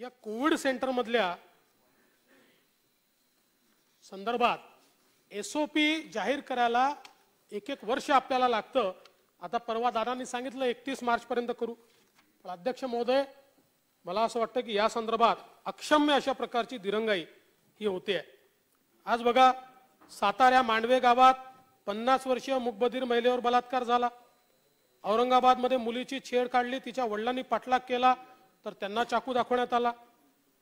या कोविड सेंटरमधल्या संदर्भात एसओपी जाहीर करायला एक एक वर्ष आपल्याला लागतं आता परवा दादांनी सांगितलं एकतीस मार्चपर्यंत करू पण अध्यक्ष महोदय मला असं वाटतं की या संदर्भात अक्षम्य अशा प्रकारची दिरंगाई ही होते आहे आज बघा साताऱ्या मांडवे गावात पन्नास वर्षीय मुकबधीर महिलेवर बलात्कार झाला औरंगाबादमध्ये मुलीची छेड काढली तिच्या वडिलांनी पाठलाग केला तर त्यांना चाकू दाखवण्यात आला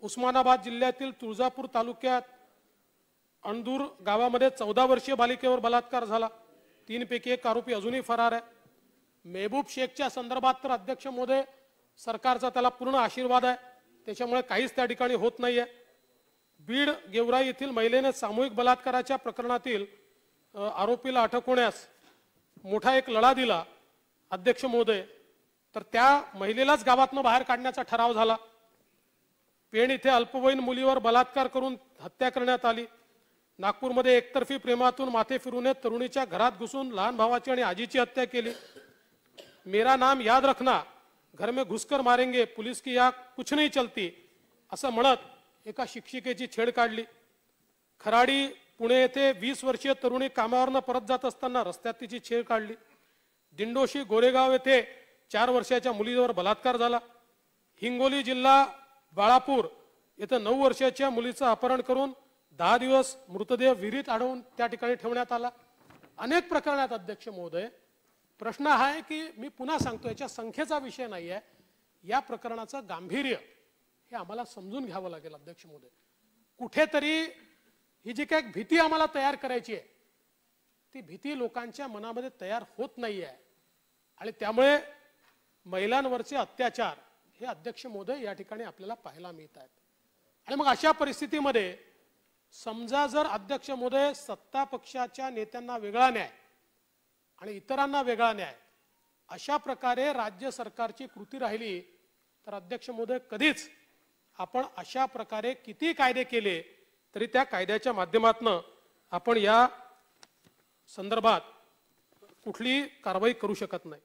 उस्मानाबाद जिल्ह्यातील तुळजापूर तालुक्यात अणदूर गावामध्ये चौदा वर्षीय बालिकेवर बलात्कार झाला तीनपैकी एक आरोपी अजूनही फरार आहे मेहबूब शेखच्या संदर्भात तर अध्यक्ष मोदे सरकारचा त्याला पूर्ण आशीर्वाद आहे त्याच्यामुळे काहीच त्या ठिकाणी होत नाही बीड गेवराई येथील महिलेने सामूहिक बलात्काराच्या प्रकरणातील आरोपीला अटक होण्यास मोठा एक लढा दिला अध्यक्ष मोदय तर त्या महिलेलाच गावातनं बाहेर काढण्याचा ठराव झाला पेण इथे अल्पवयीन मुलीवर बलात्कार करून हत्या करण्यात आली नागपूरमध्ये एकतर्फी प्रेमातून माथे फिरून तरुणीच्या घरात घुसून लहान भावाची आणि आजीची हत्या केली मेरा नाम याद रखना घर में घुसकर मारेंगे पुलिस की या कुछ नाही चलती असं म्हणत एका शिक्षिकेची छेड काढली खराडी पुणे येथे वीस वर्षीय तरुणी कामावरनं परत जात असताना रस्त्यात तिची छेड काढली दिंडोशी गोरेगाव येथे चार वर्षाच्या मुलीवर बलात्कार झाला हिंगोली जिल्हा बाळापूर येथे नऊ वर्षाच्या मुलीचं अपहरण करून दहा दिवस मृतदेह विहिरीत आढळून त्या ठिकाणी ठेवण्यात आला अनेक प्रकरणात अध्यक्ष महोदय प्रश्न हा आहे की मी पुन्हा सांगतो याच्या संख्येचा विषय नाही आहे या प्रकरणाचं गांभीर्य हे आम्हाला समजून घ्यावं लागेल अध्यक्ष महोदय कुठेतरी ही जी काही भीती आम्हाला तयार करायची आहे ती भीती लोकांच्या मनामध्ये तयार होत नाही आहे आणि त्यामुळे महिलांवरचे अत्याचार हे अध्यक्ष मोदय या ठिकाणी आपल्याला पाहायला मिळत आहेत आणि मग अशा परिस्थितीमध्ये समजा जर अध्यक्ष मोदय सत्ता पक्षाच्या नेत्यांना वेगळा न्याय आणि इतरांना वेगळा न्याय अशा प्रकारे राज्य सरकारची कृती राहिली तर अध्यक्ष मोदय कधीच आपण अशा प्रकारे किती कायदे केले तरी त्या कायद्याच्या माध्यमातून आपण या संदर्भात कुठली कारवाई करू शकत नाही